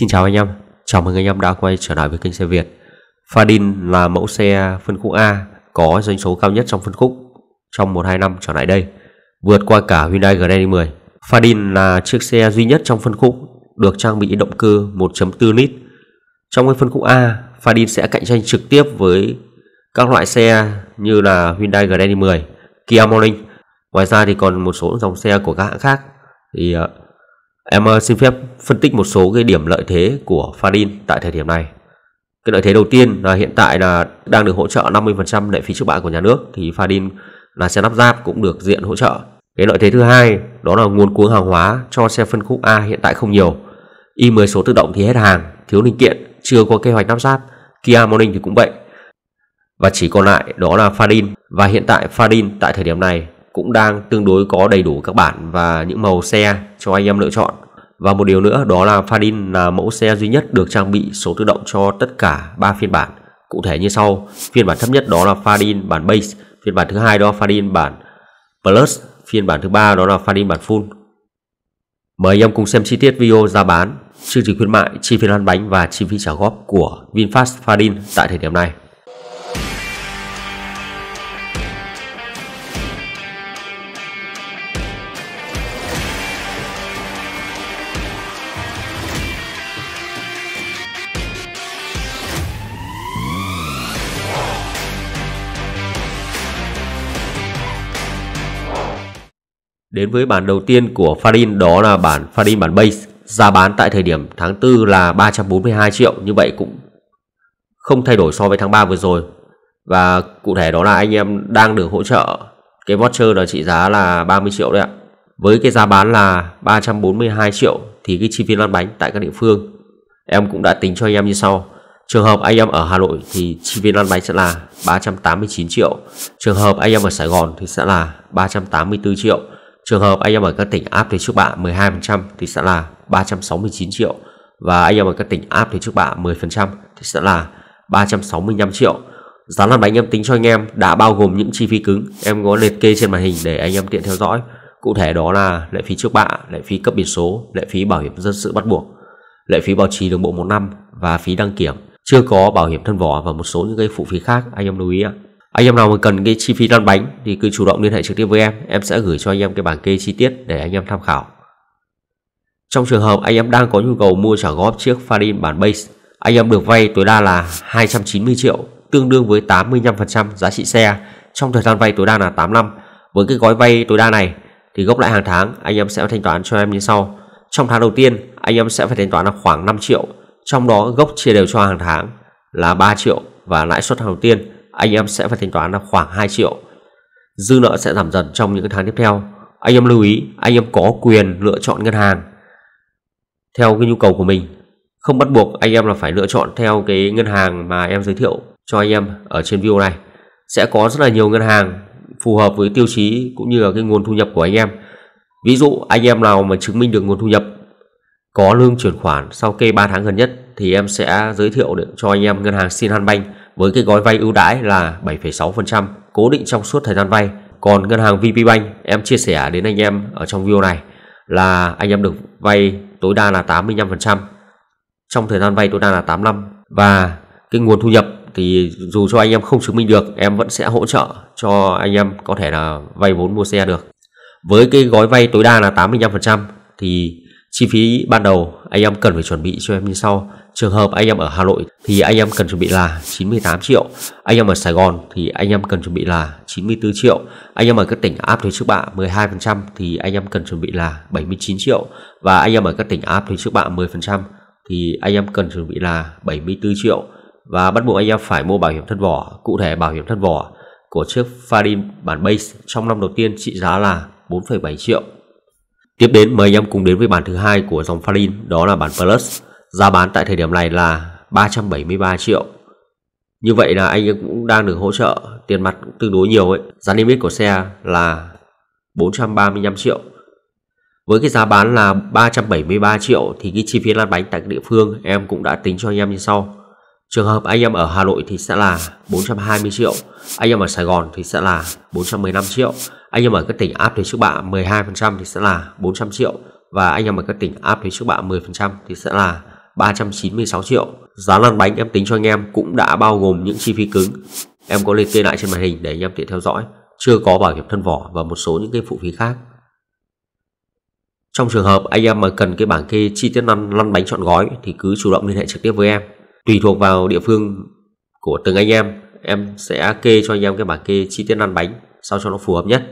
Xin chào anh em, chào mừng anh em đã quay trở lại với kênh xe Việt Fadin là mẫu xe phân khúc A có doanh số cao nhất trong phân khúc trong 1-2 năm trở lại đây vượt qua cả Hyundai Grand i 10 Fadin là chiếc xe duy nhất trong phân khúc được trang bị động cơ 1.4 lít Trong cái phân khúc A, Fadin sẽ cạnh tranh trực tiếp với các loại xe như là Hyundai Grand i 10 Kia Morning Ngoài ra thì còn một số dòng xe của các hãng khác thì ờ, Em ờ, xin phép phân tích một số cái điểm lợi thế của Fadin tại thời điểm này. Cái lợi thế đầu tiên là hiện tại là đang được hỗ trợ 50% lệ phí trước bạ của nhà nước thì Fadin là xe lắp ráp cũng được diện hỗ trợ. Cái lợi thế thứ hai đó là nguồn cuống hàng hóa cho xe phân khúc A hiện tại không nhiều. Y10 số tự động thì hết hàng, thiếu linh kiện, chưa có kế hoạch lắp ráp. Kia Morning thì cũng vậy. Và chỉ còn lại đó là Fadin và hiện tại Fadin tại thời điểm này cũng đang tương đối có đầy đủ các bản và những màu xe cho anh em lựa chọn. Và một điều nữa đó là Fadin là mẫu xe duy nhất được trang bị số tự động cho tất cả 3 phiên bản. Cụ thể như sau, phiên bản thấp nhất đó là Fadin bản Base, phiên bản thứ hai đó là Fadin bản Plus, phiên bản thứ ba đó là Fadin bản Full. Mời anh em cùng xem chi tiết video giá bán, chương trình khuyến mại, chi phí lăn bánh và chi phí trả góp của VinFast Fadin tại thời điểm này. Đến với bản đầu tiên của Farin đó là bản Farin bản base giá bán tại thời điểm tháng 4 là 342 triệu như vậy cũng không thay đổi so với tháng 3 vừa rồi và cụ thể đó là anh em đang được hỗ trợ cái voucher là trị giá là 30 triệu đấy ạ. Với cái giá bán là 342 triệu thì cái chi phí lăn bánh tại các địa phương em cũng đã tính cho anh em như sau. Trường hợp anh em ở Hà Nội thì chi phí lăn bánh sẽ là 389 triệu. Trường hợp anh em ở Sài Gòn thì sẽ là 384 triệu. Trường hợp anh em ở các tỉnh áp thuế trước bạ 12% thì sẽ là 369 triệu và anh em ở các tỉnh áp thuế trước bạ 10% thì sẽ là 365 triệu. Giá làm anh em tính cho anh em đã bao gồm những chi phí cứng em có liệt kê trên màn hình để anh em tiện theo dõi. Cụ thể đó là lệ phí trước bạ, lệ phí cấp biển số, lệ phí bảo hiểm dân sự bắt buộc, lệ phí bảo trì đường bộ 1 năm và phí đăng kiểm. Chưa có bảo hiểm thân vỏ và một số những cái phụ phí khác anh em lưu ý ạ anh em nào mà cần cái chi phí lăn bánh thì cứ chủ động liên hệ trực tiếp với em em sẽ gửi cho anh em cái bảng kê chi tiết để anh em tham khảo trong trường hợp anh em đang có nhu cầu mua trả góp chiếc Farin bản base anh em được vay tối đa là 290 triệu tương đương với 85% giá trị xe trong thời gian vay tối đa là 8 năm với cái gói vay tối đa này thì gốc lại hàng tháng anh em sẽ thanh toán cho em như sau trong tháng đầu tiên anh em sẽ phải thanh toán là khoảng 5 triệu trong đó gốc chia đều cho hàng tháng là 3 triệu và lãi suất hàng đầu tiên anh em sẽ phải thanh toán là khoảng 2 triệu. Dư nợ sẽ giảm dần trong những tháng tiếp theo. Anh em lưu ý, anh em có quyền lựa chọn ngân hàng theo cái nhu cầu của mình. Không bắt buộc anh em là phải lựa chọn theo cái ngân hàng mà em giới thiệu cho anh em ở trên video này. Sẽ có rất là nhiều ngân hàng phù hợp với tiêu chí cũng như là cái nguồn thu nhập của anh em. Ví dụ anh em nào mà chứng minh được nguồn thu nhập có lương chuyển khoản sau kê 3 tháng gần nhất thì em sẽ giới thiệu để cho anh em ngân hàng Sinhan Bank với cái gói vay ưu đãi là 7,6% cố định trong suốt thời gian vay. Còn ngân hàng Vpbank em chia sẻ đến anh em ở trong video này là anh em được vay tối đa là 85% trong thời gian vay tối đa là 8 năm và cái nguồn thu nhập thì dù cho anh em không chứng minh được em vẫn sẽ hỗ trợ cho anh em có thể là vay vốn mua xe được. Với cái gói vay tối đa là 85% thì chi phí ban đầu anh em cần phải chuẩn bị cho em như sau Trường hợp anh em ở Hà Nội thì anh em cần chuẩn bị là 98 triệu, anh em ở Sài Gòn thì anh em cần chuẩn bị là 94 triệu, anh em ở các tỉnh áp thuế trước bạ 12% thì anh em cần chuẩn bị là 79 triệu và anh em ở các tỉnh áp thuế trước bạ 10% thì anh em cần chuẩn bị là 74 triệu và bắt buộc anh em phải mua bảo hiểm thân vỏ, cụ thể bảo hiểm thân vỏ của chiếc Farin bản base trong năm đầu tiên trị giá là 4,7 triệu. Tiếp đến mời anh em cùng đến với bản thứ hai của dòng Farin đó là bản Plus. Giá bán tại thời điểm này là 373 triệu Như vậy là anh cũng đang được hỗ trợ Tiền mặt cũng tương đối nhiều ấy Giá niêm yết của xe là 435 triệu Với cái giá bán là 373 triệu Thì cái chi phí lăn bánh tại địa phương Em cũng đã tính cho anh em như sau Trường hợp anh em ở Hà Nội thì sẽ là 420 triệu Anh em ở Sài Gòn thì sẽ là 415 triệu Anh em ở các tỉnh áp thuế trước bạ 12% thì sẽ là 400 triệu Và anh em ở các tỉnh áp thuế trước bạ 10% thì sẽ là 396 triệu. Giá lăn bánh em tính cho anh em cũng đã bao gồm những chi phí cứng. Em có liệt kê lại trên màn hình để anh em tiện theo dõi, chưa có bảo hiểm thân vỏ và một số những cái phụ phí khác. Trong trường hợp anh em mà cần cái bảng kê chi tiết lăn lăn bánh chọn gói thì cứ chủ động liên hệ trực tiếp với em. Tùy thuộc vào địa phương của từng anh em, em sẽ kê cho anh em cái bảng kê chi tiết lăn bánh sao cho nó phù hợp nhất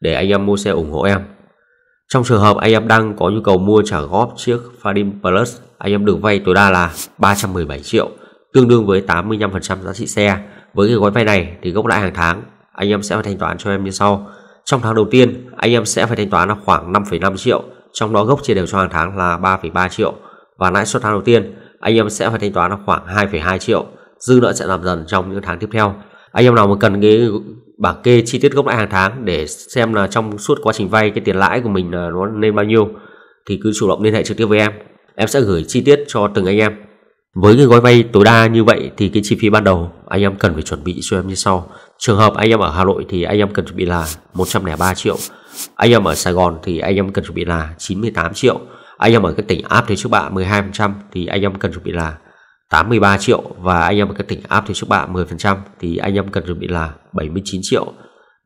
để anh em mua xe ủng hộ em. Trong trường hợp anh em đang có nhu cầu mua trả góp chiếc Fadim Plus, anh em được vay tối đa là 317 triệu, tương đương với 85% giá trị xe. Với cái gói vay này thì gốc lãi hàng tháng anh em sẽ phải thanh toán cho em như sau. Trong tháng đầu tiên, anh em sẽ phải thanh toán là khoảng 5,5 triệu, trong đó gốc chia đều cho hàng tháng là 3,3 triệu và lãi suất tháng đầu tiên anh em sẽ phải thanh toán là khoảng 2,2 triệu. Dư nợ sẽ giảm dần trong những tháng tiếp theo anh em nào mà cần cái bảng kê chi tiết gốc lãi hàng tháng để xem là trong suốt quá trình vay cái tiền lãi của mình nó lên bao nhiêu thì cứ chủ động liên hệ trực tiếp với em em sẽ gửi chi tiết cho từng anh em với cái gói vay tối đa như vậy thì cái chi phí ban đầu anh em cần phải chuẩn bị cho em như sau. Trường hợp anh em ở Hà Nội thì anh em cần chuẩn bị là 103 triệu. Anh em ở Sài Gòn thì anh em cần chuẩn bị là 98 triệu. Anh em ở các tỉnh áp thuế trước bạ 12% thì anh em cần chuẩn bị là 83 triệu và anh em có tỉnh áp thuế trước bạ 10% thì anh em cần chuẩn bị là 79 triệu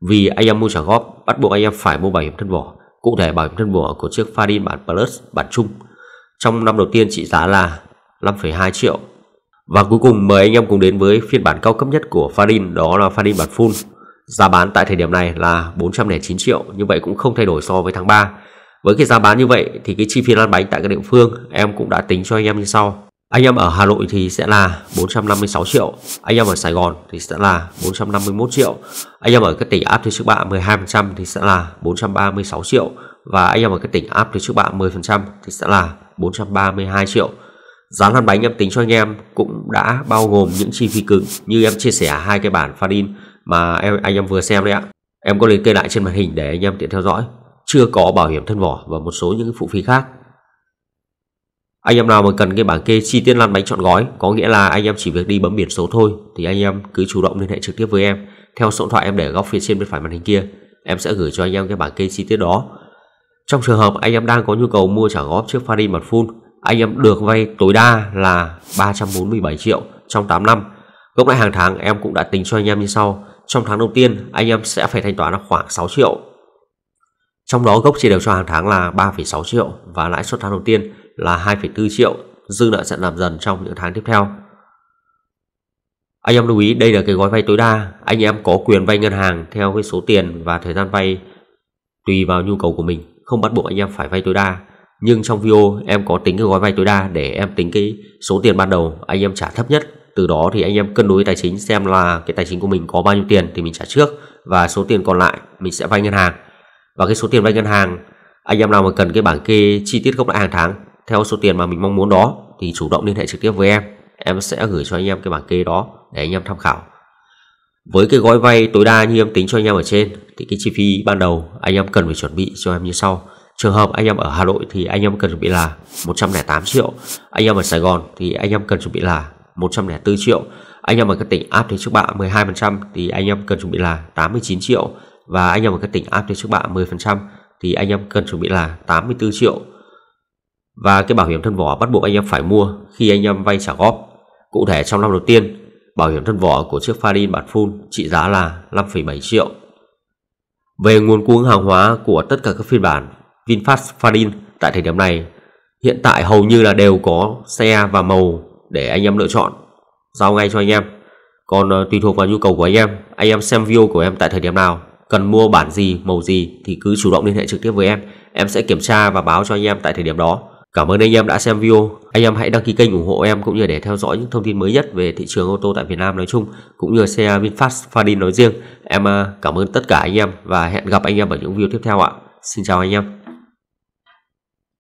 vì anh em mua trả góp bắt buộc anh em phải mua bảo hiểm thân vỏ cụ thể bảo hiểm thân vỏ của chiếc Fadin bản Plus bản chung trong năm đầu tiên trị giá là 5,2 triệu và cuối cùng mời anh em cùng đến với phiên bản cao cấp nhất của Fadin đó là Fadin bản full giá bán tại thời điểm này là 409 triệu như vậy cũng không thay đổi so với tháng 3 với cái giá bán như vậy thì cái chi phí lăn bánh tại các địa phương em cũng đã tính cho anh em như sau anh em ở Hà Nội thì sẽ là 456 triệu Anh em ở Sài Gòn thì sẽ là 451 triệu Anh em ở các tỉnh áp thuế trước bạ 12% thì sẽ là 436 triệu Và anh em ở các tỉnh áp thuế trước bạ 10% thì sẽ là 432 triệu Giá lăn bánh em tính cho anh em cũng đã bao gồm những chi phí cứng Như em chia sẻ hai cái bản phát in mà em, anh em vừa xem đấy ạ Em có liệt kê lại trên màn hình để anh em tiện theo dõi Chưa có bảo hiểm thân vỏ và một số những phụ phí khác anh em nào mà cần cái bảng kê chi tiết lăn bánh chọn gói, có nghĩa là anh em chỉ việc đi bấm biển số thôi thì anh em cứ chủ động liên hệ trực tiếp với em theo số điện thoại em để ở góc phía trên bên phải màn hình kia. Em sẽ gửi cho anh em cái bảng kê chi tiết đó. Trong trường hợp anh em đang có nhu cầu mua trả góp chiếc Ferrari mặt full, anh em được vay tối đa là 347 triệu trong 8 năm. Gốc lãi hàng tháng em cũng đã tính cho anh em như sau. Trong tháng đầu tiên, anh em sẽ phải thanh toán là khoảng 6 triệu. Trong đó gốc chia đều cho hàng tháng là 3,6 triệu và lãi suất tháng đầu tiên là 2,4 triệu, dư nợ sẽ giảm dần trong những tháng tiếp theo. Anh em lưu ý đây là cái gói vay tối đa, anh em có quyền vay ngân hàng theo cái số tiền và thời gian vay tùy vào nhu cầu của mình, không bắt buộc anh em phải vay tối đa. Nhưng trong video em có tính cái gói vay tối đa để em tính cái số tiền ban đầu anh em trả thấp nhất, từ đó thì anh em cân đối tài chính xem là cái tài chính của mình có bao nhiêu tiền thì mình trả trước và số tiền còn lại mình sẽ vay ngân hàng. Và cái số tiền vay ngân hàng anh em nào mà cần cái bảng kê chi tiết gốc lãi hàng tháng theo số tiền mà mình mong muốn đó thì chủ động liên hệ trực tiếp với em em sẽ gửi cho anh em cái bảng kê đó để anh em tham khảo với cái gói vay tối đa như em tính cho anh em ở trên thì cái chi phí ban đầu anh em cần phải chuẩn bị cho em như sau trường hợp anh em ở Hà Nội thì anh em cần chuẩn bị là 108 triệu anh em ở Sài Gòn thì anh em cần chuẩn bị là 104 triệu anh em ở các tỉnh áp thuế trước bạ 12% thì anh em cần chuẩn bị là 89 triệu và anh em ở các tỉnh áp thuế trước bạ 10% thì anh em cần chuẩn bị là 84 triệu và cái bảo hiểm thân vỏ bắt buộc anh em phải mua khi anh em vay trả góp. Cụ thể trong năm đầu tiên, bảo hiểm thân vỏ của chiếc Farin bản full trị giá là 5,7 triệu. Về nguồn cung hàng hóa của tất cả các phiên bản VinFast Farin tại thời điểm này, hiện tại hầu như là đều có xe và màu để anh em lựa chọn giao ngay cho anh em. Còn ờ, tùy thuộc vào nhu cầu của anh em, anh em xem video của em tại thời điểm nào, cần mua bản gì, màu gì thì cứ chủ động liên hệ trực tiếp với em, em sẽ kiểm tra và báo cho anh em tại thời điểm đó. Cảm ơn anh em đã xem video. Anh em hãy đăng ký kênh ủng hộ em cũng như để theo dõi những thông tin mới nhất về thị trường ô tô tại Việt Nam nói chung cũng như xe VinFast Fadin nói riêng. Em à, cảm ơn tất cả anh em và hẹn gặp anh em ở những video tiếp theo ạ. Xin chào anh em.